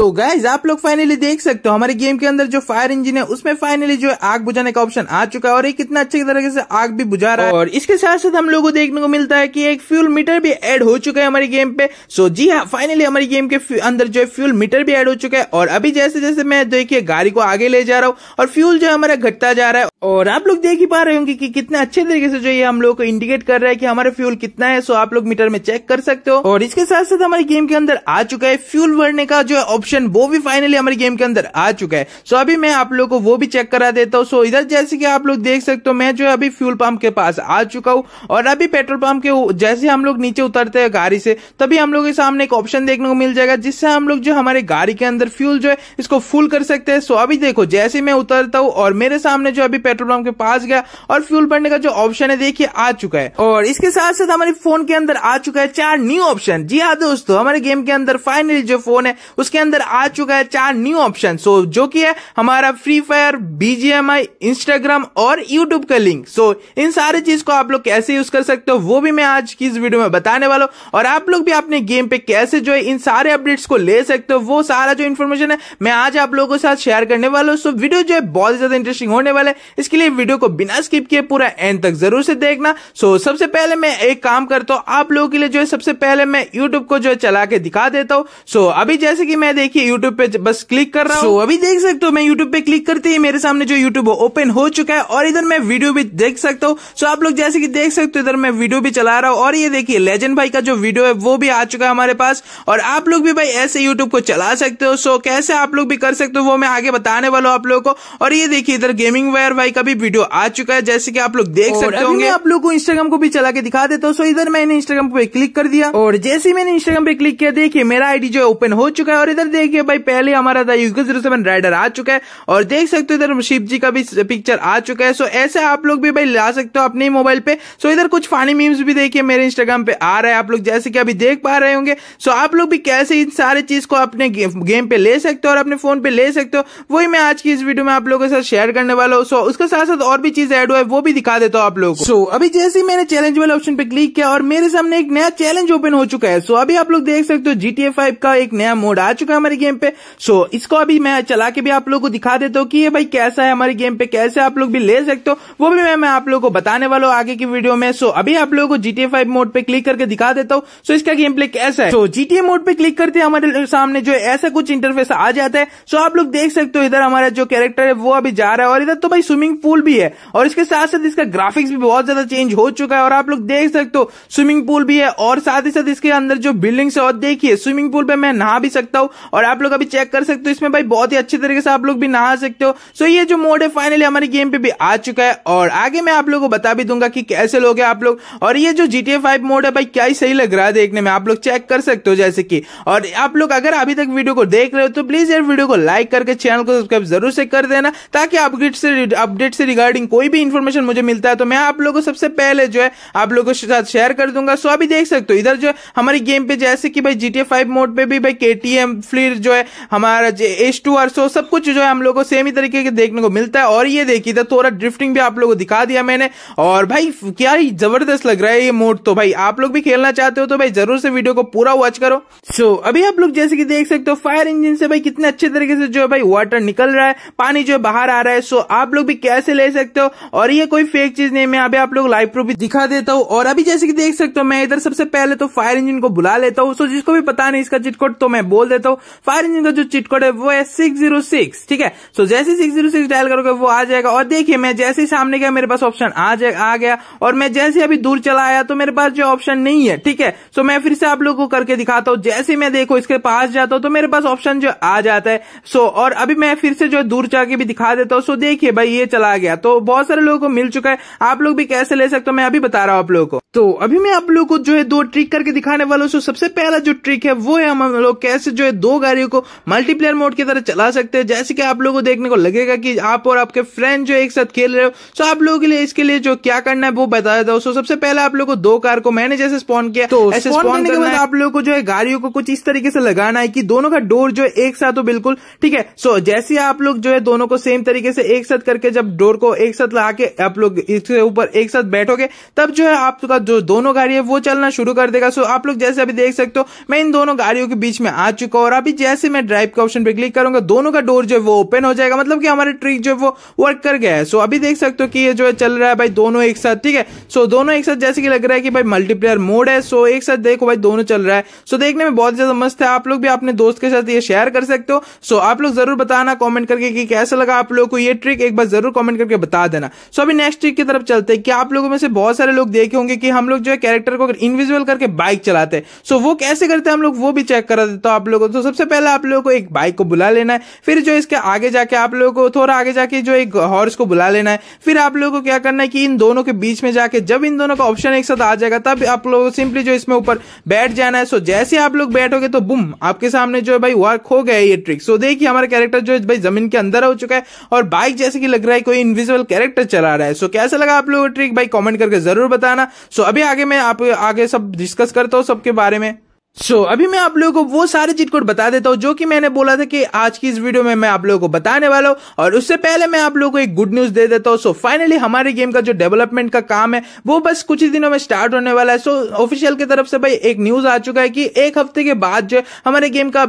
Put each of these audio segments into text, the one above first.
तो गाइज आप लोग फाइनली देख सकते हो हमारे गेम के अंदर जो फायर इंजन है उसमें फाइनली जो है आग बुझाने का ऑप्शन आ चुका है और ये कितना अच्छे तरीके से आग भी बुझा रहा है और इसके साथ साथ हम लोग को देखने को मिलता है कि एक फ्यूल मीटर भी एड हो चुका है हमारे गेम पे सो जी हाँ फाइनली हमारे गेम के अंदर जो है फ्यूल मीटर भी एड हो चुका है और अभी जैसे जैसे मैं देखिए गाड़ी को आगे ले जा रहा हूँ और फ्यूल जो है हमारा घटता जा रहा है और आप लोग देख ही पा रहे होंगे कि कितने अच्छे तरीके से जो ये हम लोग को इंडिकेट कर रहा है कि हमारा फ्यूल कितना है सो आप लोग मीटर में चेक कर सकते हो और इसके साथ साथ हमारे गेम के अंदर आ चुका है फ्यूल भरने का जो ऑप्शन वो भी फाइनली हमारे गेम के अंदर आ चुका है सो अभी मैं आप लोग को वो भी चेक करा देता हूँ सो इधर जैसे की आप लोग देख सकते हो मैं जो है अभी फ्यूल पंप के पास आ चुका हूँ और अभी पेट्रोल पंप के जैसे हम लोग नीचे उतरते हैं गाड़ी से तभी हम लोग के सामने एक ऑप्शन देखने को मिल जाएगा जिससे हम लोग जो हमारे गाड़ी के अंदर फ्यूल जो है इसको फुल कर सकते हैं सो अभी देखो जैसे मैं उतरता हूँ और मेरे सामने जो अभी पेट्रोल पंप के पास गया और फ्यूल भरने का जो ऑप्शन है देखिए आ चुका है और इसके साथ साथ हमारे फोन के अंदर आ चुका है चार न्यू ऑप्शन जी हाँ दोस्तों हमारे गेम के अंदर फाइनली जो फोन है उसके अंदर आ चुका है चार न्यू ऑप्शन सो जो की है हमारा फ्री फायर बीजीएमआई इंस्टाग्राम और यूट्यूब का लिंक सो इन सारी चीज को आप लोग कैसे यूज कर सकते हो वो भी मैं आज की इस वीडियो में बताने वाला हूँ और आप लोग भी अपने गेम पे कैसे जो है इन सारे अपडेट्स को ले सकते हो वो सारा जो इन्फॉर्मेशन है मैं आज आप लोगों के साथ शेयर करने वाला हूँ सो वीडियो जो है बहुत ज्यादा इंटरेस्टिंग होने वाला है इसके लिए वीडियो को बिना स्किप किए पूरा एंड तक जरूर से देखना सो सबसे पहले मैं एक काम करता हूँ आप लोगों के लिए जो है सबसे पहले मैं यूट्यूब को जो है चला के दिखा देता हूँ सो अभी जैसे की मैं देखिए यूट्यूब पे बस क्लिक कर रहा हूँ अभी देख सकते हो मैं यूट्यूब पे क्लिक करते ही मेरे सामने जो यूट्यूब ओपन हो चुका है और इधर मैं वीडियो भी देख सकता हूँ सो आप लोग जैसे कि देख सकते हो इधर मैं वीडियो भी चला रहा हूँ और ये देखिए लेजेंड भाई का जो वीडियो है वो भी आ चुका है हमारे पास और आप लोग भी भाई ऐसे यूट्यूब को चला सकते हो सो कैसे आप लोग भी कर सकते हो वो मैं आगे बताने वाला हूँ आप लोगों को और ये देखिए इधर गेमिंग वेयर भाई भाई का भी वीडियो आ चुका है जैसे कि आप लोग देख सकते होंगे आप लोग को इंस्टाग्राम को भी चला के दिखा देता हूँ सो इधर मैंने इंस्टाग्राम पे क्लिक कर दिया और जैसे ही मैंने इंस्टाग्राम पे क्लिक किया देखिए मेरा आईडी जो है ओपन हो चुका है और इधर देखिए भाई पहले हमारा था यूको जीरो सेवन राइडर आ चुका है और देख सकते हो इधर शिव जी का भी पिक्चर आ चुका है सो ऐसे आप लोग भी भाई ला सकते हो अपने मोबाइल पे सो इधर कुछ फानी मीम्स भी देखिए मेरे इंस्टाग्राम पे आ रहा है आप लोग जैसे कि अभी देख पा रहे होंगे सो आप लोग भी कैसे इन सारे चीज को अपने गेम पे ले सकते हो और अपने फोन पे ले सकते हो वही मैं आज की इस वीडियो में आप लोगों के साथ शेयर करने वाला हूँ सो उसका उसके साथ साथ और भी चीज एड हुआ है वो भी दिखा देता हूँ आप लोगों को सो अभी जैसे ही मैंने चैलेंज वाले ऑप्शन पे क्लिक किया और मेरे सामने एक नया चैलेंज ओपन हो चुका है सो अभी आप लोग देख सकते हो जीटीए फाइव का एक नया मोड आ चुका है हमारे गेम पे सो इसको अभी मैं चला के भी आप लोग को दिखा देता हूँ कि ये भाई कैसा है हमारे गेम पे कैसे आप लोग भी ले सकते हो वो भी मैं आप लोग को बताने वाला हूँ आगे की वीडियो में सो अभी आप लोगों को जीटीए फाइव मोड पे क्लिक करके दिखा देता हूँ सो इसका गेम प्ले कैसा है सो जीटीए मोड पे क्लिक करते हमारे सामने जो ऐसा कुछ इंटरफेस आ जाता है सो आप लोग देख सकते हो इधर हमारा जो कैरेक्टर है वो अभी जा रहा है और इधर तो भाई स्विमिंग स्विमिंग पूल भी है और इसके साथ साथ इसका ग्राफिक्स भी बहुत ज्यादा चेंज हो चुका है और आप लोग देख सकते हो स्विमिंग पूल भी है और साथ ही साथ इसके अंदर जो बिल्डिंग्स है और देखिए स्विमिंग पूल पे मैं नहा भी सकता हूँ और आप लोग अभी चेक कर सकते हो इसमें भाई बहुत ही अच्छे तरीके से आप लोग भी नहा सकते हो सो ये जो मोड है फाइनली हमारे गेम पे भी आ चुका है और आगे मैं आप लोग को बता भी दूंगा कि कैसे लोग है आप लोग और ये जो जीटीए फाइव मोड है भाई क्या ही सही लग रहा है देखने में आप लोग चेक कर सकते हो जैसे कि और आप लोग अगर अभी तक वीडियो को देख रहे हो तो प्लीज यार वीडियो को लाइक करके चैनल को सब्सक्राइब जरूर से कर देना ताकि अपग्रेड से अपडेट से रिगार्डिंग कोई भी इन्फॉर्मेशन मुझे मिलता है तो मैं आप लोगों को सबसे पहले जो है आप लोगों के साथ शेयर कर दूंगा सो अभी देख सकते हो इधर जो है हमारी गेम पे जैसे कि भाई जी टी मोड पे भी भाई के टी एम फिर जो है हमारा एच टू आर सो सब कुछ जो है हम लोग को सेम ही तरीके के देखने को मिलता है और ये देखिए इधर थोड़ा ड्रिफ्टिंग भी आप लोगों को दिखा दिया मैंने और भाई क्या जबरदस्त लग रहा है ये मोड तो भाई आप लोग भी खेलना चाहते हो तो भाई जरूर से वीडियो को पूरा वॉच करो सो अभी आप लोग जैसे कि देख सकते हो फायर इंजन से भाई कितने अच्छे तरीके से जो है भाई वाटर निकल रहा है पानी जो है बाहर आ रहा है सो आप लोग भी कैसे ले सकते हो और ये कोई फेक चीज नहीं मैं अभी आप लोग लाइव प्रूफ भी दिखा देता हूँ और अभी जैसे कि देख सकते हो मैं इधर सबसे पहले तो फायर इंजन को बुला लेता हूँ जिसको भी पता नहीं इसका चिटकोड तो मैं बोल देता हूँ फायर इंजन का जो चिटकोड है वो है सिक्स ठीक है सो जैसे सिक्स डायल करोगे वो आ जाएगा और देखिए मैं जैसे ही सामने गया मेरे पास ऑप्शन आ आ गया और मैं जैसे अभी दूर चला आया तो मेरे पास जो ऑप्शन नहीं है ठीक है सो मैं फिर से आप लोग को करके दिखाता हूँ जैसे मैं देखो इसके पास जाता हूँ तो मेरे पास ऑप्शन जो आ जाता है सो और अभी मैं फिर से जो दूर जाके भी दिखा देता हूँ सो देखिए भाई ये चला गया तो बहुत सारे लोगों को मिल चुका है आप लोग भी कैसे ले सकते हो मैं अभी बता रहा हूँ आप लोगों को तो अभी मैं आप लोगों को जो है दो ट्रिक करके दिखाने वाला हूँ सबसे पहला जो ट्रिक है वो है हम लोग कैसे जो है दो गाड़ियों को मल्टीप्लेयर मोड की तरह चला सकते हैं जैसे कि आप लोगों को देखने को लगेगा कि आप और आपके फ्रेंड जो एक साथ खेल रहे हो तो आप लोगों के लिए इसके लिए जो क्या करना है वो बता देता हूँ सबसे पहले आप लोग को दो कार को मैंने जैसे स्पॉन किया तो स्पॉन के बाद आप लोगों को जो है गाड़ियों को कुछ इस तरीके से लगाना है कि दोनों का डोर जो है एक साथ हो बिल्कुल ठीक है सो जैसे आप लोग जो है दोनों को सेम तरीके से एक साथ करके जब डोर को एक साथ लगा के आप लोग इसके ऊपर एक साथ बैठोगे तब जो है आपका जो दोनों गाड़ी है वो चलना शुरू कर देगा सो आप लोग जैसे अभी देख सकते हो मैं इन दोनों गाड़ियों के बीच में आ चुका हूँ और अभी जैसे मैं ड्राइव के ऑप्शन पर क्लिक करूंगा दोनों का डोर जो है वो ओपन हो जाएगा मतलब कि हमारे ट्रिक जो है वो वर्क कर गया है सो अभी देख सकते हो कि ये जो है चल रहा है भाई दोनों एक साथ ठीक है सो दोनों एक साथ जैसे कि लग रहा है कि भाई मल्टीप्लेयर मोड है सो एक साथ देखो भाई दोनों चल रहा है सो देखने में बहुत ज्यादा मस्त है आप लोग भी अपने दोस्त के साथ ये शेयर कर सकते हो सो आप लोग जरूर बताना कॉमेंट करके कि कैसा लगा आप लोग को ये ट्रिक एक बार जरूर जरूर कमेंट करके बता देना सो अभी नेक्स्ट ट्रिक की तरफ चलते हैं कि आप लोगों में से बहुत सारे लोग देखे होंगे कि हम लोग जो है कैरेक्टर को इनविजुअल करके बाइक चलाते हैं सो वो कैसे करते हैं हम लोग वो भी चेक करा देते हूँ आप लोगों को तो सबसे पहले आप लोगों को एक बाइक को बुला लेना है फिर जो इसके आगे जाके आप लोगों को थोड़ा आगे जाके जो एक हॉर्स को बुला लेना है फिर आप लोगों को क्या करना है कि इन दोनों के बीच में जाके जब इन दोनों का ऑप्शन एक साथ आ जाएगा तब आप लोग सिंपली जो इसमें ऊपर बैठ जाना है सो जैसे आप लोग बैठोगे तो बुम आपके सामने जो है भाई वर्क हो गया ये ट्रिक सो देखिए हमारा कैरेक्टर जो है भाई जमीन के अंदर हो चुका है और बाइक जैसे कि लग रहा है भाई कोई इनविजिबल कैरेक्टर चला रहा है सो कैसा लगा आप लोगों को ट्रिक भाई कॉमेंट करके जरूर बताना सो अभी आगे मैं आप आगे सब डिस्कस करता हूँ सबके बारे में सो so, अभी मैं आप लोगों को वो सारे चीट कोड बता देता हूँ जो कि मैंने बोला था कि आज की इस वीडियो में मैं आप लोगों को बताने वाला हूँ और उससे पहले मैं आप लोगों को एक गुड न्यूज दे देता हूँ सो फाइनली हमारे गेम का जो डेवलपमेंट का काम है वो बस कुछ ही दिनों में स्टार्ट होने वाला है सो so, ऑफिशियल की तरफ से भाई एक न्यूज आ चुका है कि एक हफ्ते के बाद जो हमारे गेम का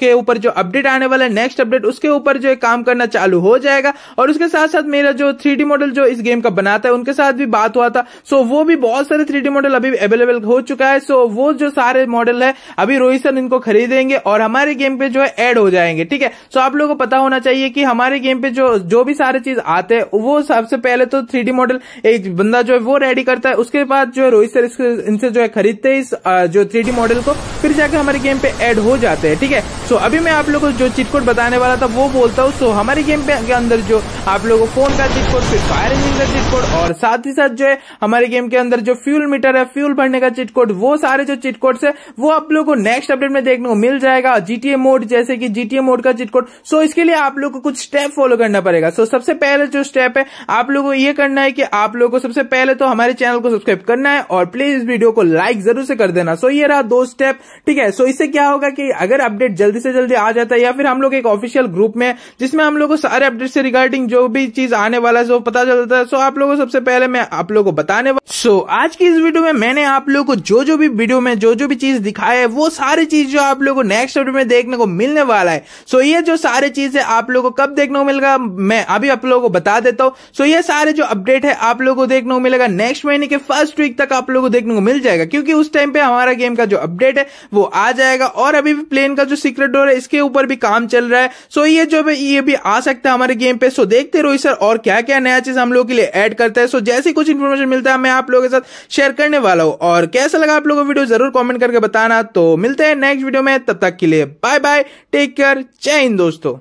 के ऊपर जो अपडेट आने वाला है नेक्स्ट अपडेट उसके ऊपर जो काम करना चालू हो जाएगा और उसके साथ साथ मेरा जो थ्री मॉडल जो इस गेम का बनाता है उनके साथ भी बात हुआ था सो वो भी बहुत सारे थ्री मॉडल अभी अवेलेबल हो चुका है सो वो जो सारे मॉडल है अभी रोहित सर इनको खरीदेंगे और हमारे गेम पे जो है एड हो जाएंगे ठीक है सो आप लोगों को पता होना चाहिए कि हमारे गेम पे जो जो भी सारे चीज आते हैं वो सबसे पहले तो थ्री मॉडल एक बंदा जो है वो रेडी करता है उसके बाद जो है रोहित सर इनसे जो है खरीदते हैं इस जो थ्री मॉडल को फिर जाकर हमारे गेम पे एड हो जाते हैं ठीक है सो अभी मैं आप लोगों को जो चिटकोट बताने वाला था वो बोलता हूँ सो हमारे गेम पे के अंदर जो आप लोगों को फोन का चिटकोट फिर फायर इंजिन का चिटकोट और साथ ही साथ जो है हमारे गेम के अंदर जो फ्यूल मीटर है फ्यूल भरने का चिटकोट वो सारे जो चिटकोट है वो आप लोग को नेक्स्ट अपडेट में देखने को मिल जाएगा जीटीए मोड जैसे कि जीटीए मोड का चिट कोड सो इसके लिए आप लोग को कुछ स्टेप फॉलो करना पड़ेगा सो सबसे पहले जो स्टेप है आप लोग को ये करना है कि आप लोग को सबसे पहले तो हमारे चैनल को सब्सक्राइब करना है और प्लीज इस वीडियो को लाइक जरूर से कर देना सो ये रहा दो स्टेप ठीक है सो इससे क्या होगा कि अगर अपडेट जल्दी से जल्दी आ जाता है या फिर हम लोग एक ऑफिशियल ग्रुप में जिसमें हम लोग को सारे अपडेट से रिगार्डिंग जो भी चीज आने वाला है वो पता चल जाता है सो आप लोगों को सबसे पहले मैं आप लोगों को बताने वाला सो आज की इस वीडियो में मैंने आप लोग को जो जो भी वीडियो में जो जो भी चीज दिखा दिखाए वो सारी चीज जो आप लोगों को नेक्स्ट वीडियो में देखने को मिलने वाला है सो ये जो सारी चीजें आप लोगों को कब देखने को मिलेगा मैं अभी आप लोगों को बता देता हूँ सो ये सारे जो अपडेट है आप लोगों को देखने को मिलेगा नेक्स्ट महीने के फर्स्ट वीक तक आप लोगों को देखने को मिल जाएगा क्योंकि उस टाइम पे हमारा गेम का जो अपडेट है वो आ जाएगा और अभी भी प्लेन का जो सीक्रेट डोर है इसके ऊपर भी काम चल रहा है सो ये जो भी ये भी आ सकता है हमारे गेम पे सो देखते रहो सर और क्या क्या नया चीज हम लोग के लिए ऐड करते हैं सो जैसे कुछ इन्फॉर्मेशन मिलता है मैं आप लोगों के साथ शेयर करने वाला हूँ और कैसा लगा आप लोगों को वीडियो जरूर कॉमेंट करके बताना बनाना तो मिलते हैं नेक्स्ट वीडियो में तब तक के लिए बाय बाय टेक केयर जय हिंद दोस्तों